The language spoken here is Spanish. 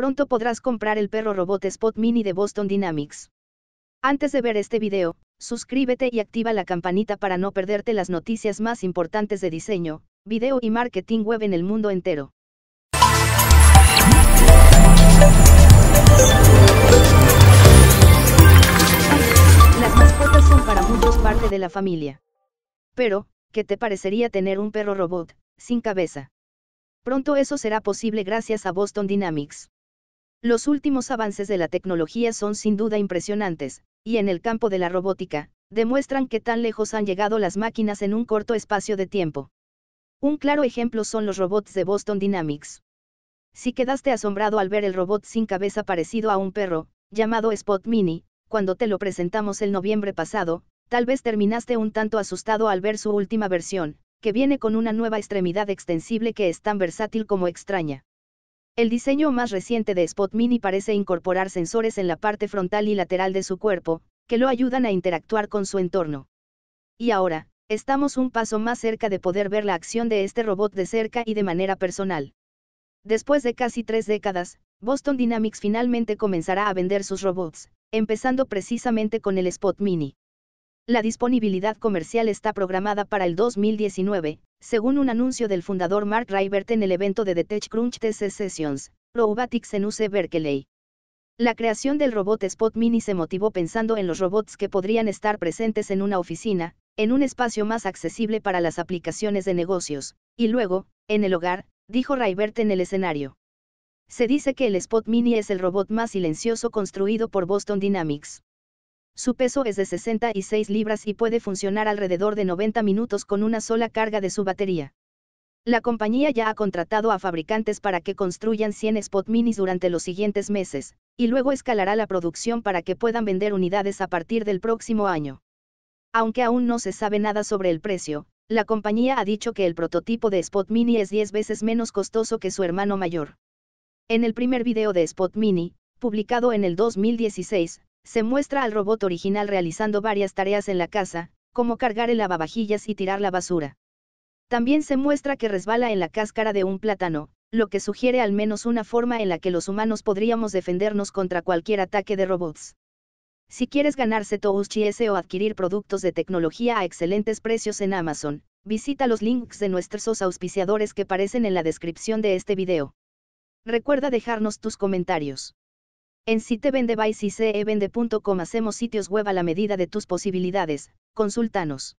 pronto podrás comprar el perro robot Spot Mini de Boston Dynamics. Antes de ver este video, suscríbete y activa la campanita para no perderte las noticias más importantes de diseño, video y marketing web en el mundo entero. Las mascotas son para muchos parte de la familia. Pero, ¿qué te parecería tener un perro robot, sin cabeza? Pronto eso será posible gracias a Boston Dynamics. Los últimos avances de la tecnología son sin duda impresionantes, y en el campo de la robótica, demuestran que tan lejos han llegado las máquinas en un corto espacio de tiempo. Un claro ejemplo son los robots de Boston Dynamics. Si quedaste asombrado al ver el robot sin cabeza parecido a un perro, llamado Spot Mini, cuando te lo presentamos el noviembre pasado, tal vez terminaste un tanto asustado al ver su última versión, que viene con una nueva extremidad extensible que es tan versátil como extraña. El diseño más reciente de Spot Mini parece incorporar sensores en la parte frontal y lateral de su cuerpo, que lo ayudan a interactuar con su entorno. Y ahora, estamos un paso más cerca de poder ver la acción de este robot de cerca y de manera personal. Después de casi tres décadas, Boston Dynamics finalmente comenzará a vender sus robots, empezando precisamente con el Spot Mini. La disponibilidad comercial está programada para el 2019, según un anuncio del fundador Mark Rybert en el evento de The TechCrunch TC Sessions, Robotics en UC Berkeley. La creación del robot Spot Mini se motivó pensando en los robots que podrían estar presentes en una oficina, en un espacio más accesible para las aplicaciones de negocios, y luego, en el hogar, dijo Raibert en el escenario. Se dice que el Spot Mini es el robot más silencioso construido por Boston Dynamics. Su peso es de 66 libras y puede funcionar alrededor de 90 minutos con una sola carga de su batería. La compañía ya ha contratado a fabricantes para que construyan 100 Spot Minis durante los siguientes meses, y luego escalará la producción para que puedan vender unidades a partir del próximo año. Aunque aún no se sabe nada sobre el precio, la compañía ha dicho que el prototipo de Spot Mini es 10 veces menos costoso que su hermano mayor. En el primer video de Spot Mini, publicado en el 2016, se muestra al robot original realizando varias tareas en la casa, como cargar el lavavajillas y tirar la basura. También se muestra que resbala en la cáscara de un plátano, lo que sugiere al menos una forma en la que los humanos podríamos defendernos contra cualquier ataque de robots. Si quieres ganarse Touchi S o adquirir productos de tecnología a excelentes precios en Amazon, visita los links de nuestros auspiciadores que aparecen en la descripción de este video. Recuerda dejarnos tus comentarios. En sitevendebytes e y hacemos sitios web a la medida de tus posibilidades, consultanos.